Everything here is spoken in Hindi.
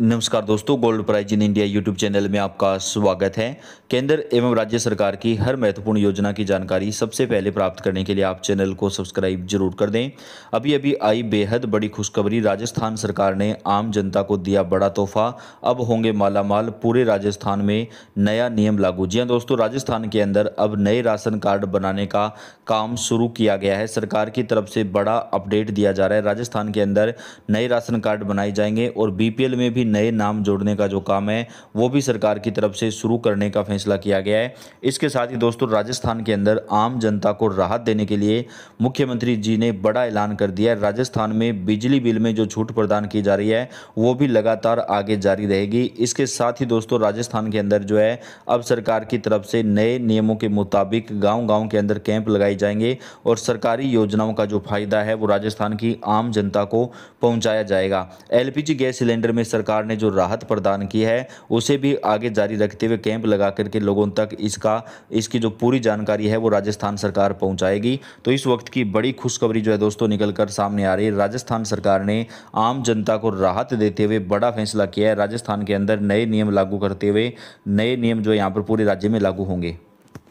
नमस्कार दोस्तों gold price in India YouTube channel में आपका स्वागत है केंद्र एवं राज्य सरकार की हर महत्वपूर्ण योजना की जानकारी सबसे पहले प्राप्त करने के लिए आप चैनल को सब्सक्राइब जरूर कर दें अभी अभी आई बेहद बड़ी खुशखबरी राजस्थान सरकार ने आम जनता को दिया बड़ा तोहफा अब होंगे मालामाल पूरे राजस्थान में नया नियम लागू जी हाँ दोस्तों राजस्थान के अंदर अब नए राशन कार्ड बनाने का काम शुरू किया गया है सरकार की तरफ से बड़ा अपडेट दिया जा रहा है राजस्थान के अंदर नए राशन कार्ड बनाए जाएंगे और बी में भी नए नाम जोड़ने का जो काम है वो भी सरकार की तरफ से शुरू करने का फैसला किया गया है इसके साथ ही दोस्तों राजस्थान के अंदर आम जनता को राहत देने के लिए मुख्यमंत्री जी ने बड़ा ऐलान कर दिया है राजस्थान में बिजली बिल में जो छूट प्रदान की जा रही है वो भी लगातार आगे जारी रहेगी इसके साथ ही दोस्तों राजस्थान के अंदर जो है अब सरकार की तरफ से नए नियमों के मुताबिक गाँव गाँव के अंदर कैंप लगाए जाएंगे और सरकारी योजनाओं का जो फायदा है वो राजस्थान की आम जनता को पहुंचाया जाएगा एलपीजी गैस सिलेंडर में सरकार सरकार ने जो राहत प्रदान की है उसे भी आगे जारी रखते हुए कैंप लगा करके लोगों तक इसका इसकी जो पूरी जानकारी है वो राजस्थान सरकार पहुंचाएगी तो इस वक्त की बड़ी खुशखबरी जो है दोस्तों निकल कर सामने आ रही है राजस्थान सरकार ने आम जनता को राहत देते हुए बड़ा फैसला किया है राजस्थान के अंदर नए नियम लागू करते हुए नए नियम जो यहाँ पर पूरे राज्य में लागू होंगे